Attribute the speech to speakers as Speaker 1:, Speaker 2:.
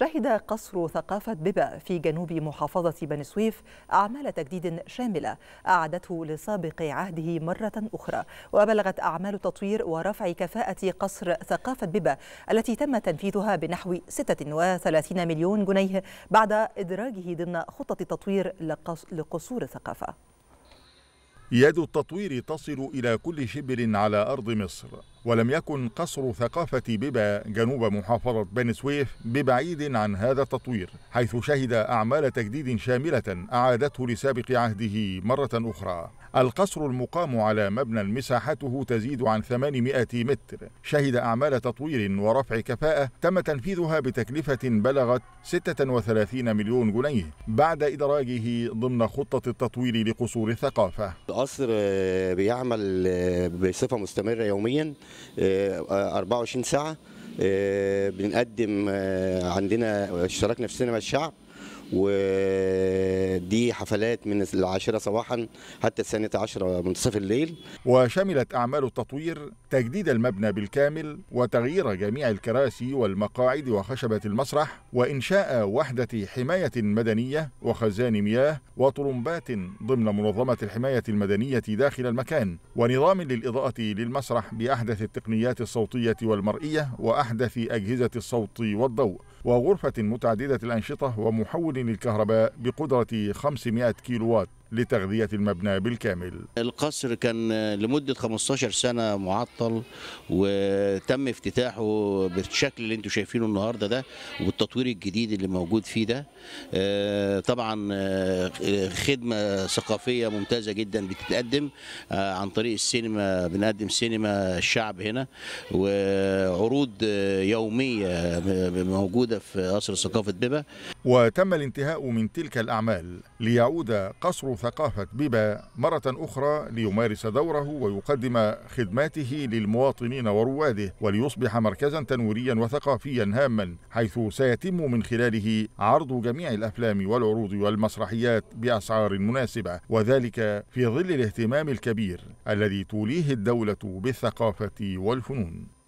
Speaker 1: شهد قصر ثقافة ببا في جنوب محافظة بني سويف أعمال تجديد شاملة أعادته لسابق عهده مرة أخرى وبلغت أعمال تطوير ورفع كفاءة قصر ثقافة ببا التي تم تنفيذها بنحو 36 مليون جنيه بعد إدراجه ضمن خطة تطوير لقصور الثقافة
Speaker 2: يد التطوير تصل إلى كل شبر على أرض مصر ولم يكن قصر ثقافة ببا جنوب محافظة بني سويف ببعيد عن هذا التطوير حيث شهد أعمال تجديد شاملة أعادته لسابق عهده مرة أخرى القصر المقام على مبنى مساحته تزيد عن 800 متر شهد أعمال تطوير ورفع كفاءة تم تنفيذها بتكلفة بلغت 36 مليون جنيه بعد إدراجه ضمن خطة التطوير لقصور الثقافة
Speaker 3: القصر بيعمل بصفة مستمرة يوميا 24 آه، ساعه آه، بنقدم آه، عندنا اشتراكنا في سينما الشعب ودي حفلات من العاشرة صباحا حتى الثانية 10 منتصف الليل وشملت أعمال التطوير
Speaker 2: تجديد المبنى بالكامل وتغيير جميع الكراسي والمقاعد وخشبة المسرح وإنشاء وحدة حماية مدنية وخزان مياه وطرمبات ضمن منظمة الحماية المدنية داخل المكان ونظام للإضاءة للمسرح بأحدث التقنيات الصوتية والمرئية وأحدث أجهزة الصوت والضوء وغرفة متعددة الأنشطة ومحول تمرين الكهرباء بقدرة 500 كيلووات لتغذية المبنى بالكامل
Speaker 4: القصر كان لمدة 15 سنة معطل وتم افتتاحه بالشكل اللي انتم شايفينه النهاردة ده وبالتطوير الجديد اللي موجود فيه ده آه، طبعا آه، خدمة ثقافية ممتازة جدا بتتقدم آه، عن طريق السينما بنقدم سينما الشعب هنا وعروض يومية موجودة في
Speaker 2: قصر ثقافة بيبا وتم الانتهاء من تلك الأعمال ليعود قصر ثقافة بيبا مرة أخرى ليمارس دوره ويقدم خدماته للمواطنين ورواده وليصبح مركزا تنويريا وثقافيا هاما حيث سيتم من خلاله عرض جميع الأفلام والعروض والمسرحيات بأسعار مناسبة وذلك في ظل الاهتمام الكبير الذي توليه الدولة بالثقافة والفنون